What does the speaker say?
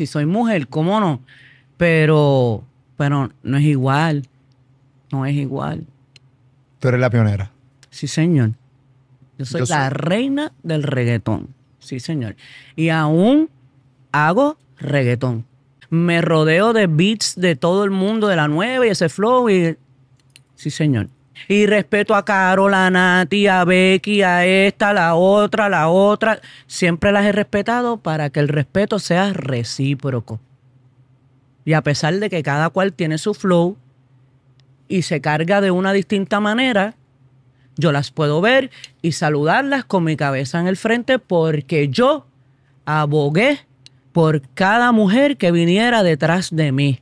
si soy mujer, ¿cómo no? Pero, pero no es igual. No es igual. Tú eres la pionera. Sí, señor. Yo soy la reina del reggaetón. Sí, señor. Y aún hago reggaetón. Me rodeo de beats de todo el mundo, de la nueva y ese flow. Y... Sí, señor y respeto a Carol, a Nati, a Becky, a esta, la otra, la otra. Siempre las he respetado para que el respeto sea recíproco. Y a pesar de que cada cual tiene su flow y se carga de una distinta manera, yo las puedo ver y saludarlas con mi cabeza en el frente porque yo abogué por cada mujer que viniera detrás de mí.